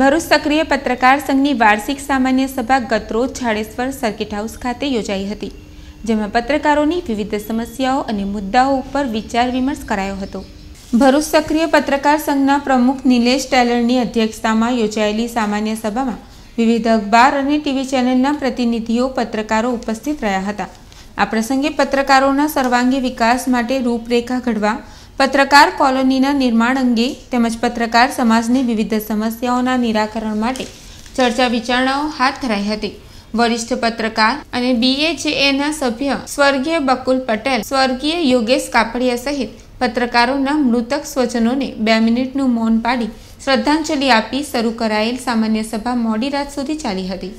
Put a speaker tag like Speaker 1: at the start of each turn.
Speaker 1: ભરૂચ સક્રિય પત્રકાર સંઘની વાર્ષિક સામાન્ય સભા ગતરોજ જાડેશ્વર સર્કિટ હાઉસ ખાતે યોજાઈ હતી જેમાં પત્રકારોની વિવિધ સમસ્યાઓ અને મુદ્દાઓ ઉપર વિચાર વિમર્શ કરાયો હતો ભરૂચ સક્રિય પત્રકાર સંઘના પ્રમુખ નિલેશ ટેલરની અધ્યક્ષતામાં યોજાયેલી સામાન્ય સભામાં વિવિધ અખબાર અને ટીવી ચેનલના પ્રતિનિધિઓ પત્રકારો ઉપસ્થિત રહ્યા હતા આ પ્રસંગે પત્રકારોના સર્વાંગી વિકાસ માટે રૂપરેખા ઘડવા પત્રકાર કોલોનીના નિર્માણ અંગે તેમજ પત્રકાર સમાજની વિવિધ સમસ્યાઓના નિરાકરણ માટે ચર્ચા વિચારણાઓ હાથ ધરાઈ હતી વરિષ્ઠ પત્રકાર અને બીએજેએના સભ્ય સ્વર્ગીય બકુલ પટેલ સ્વર્ગીય યોગેશ કાપડિયા સહિત પત્રકારોના મૃતક સ્વજનોને બે મિનિટનું મૌન પાડી શ્રદ્ધાંજલિ આપી શરૂ કરાયેલ સામાન્ય સભા મોડી રાત સુધી ચાલી હતી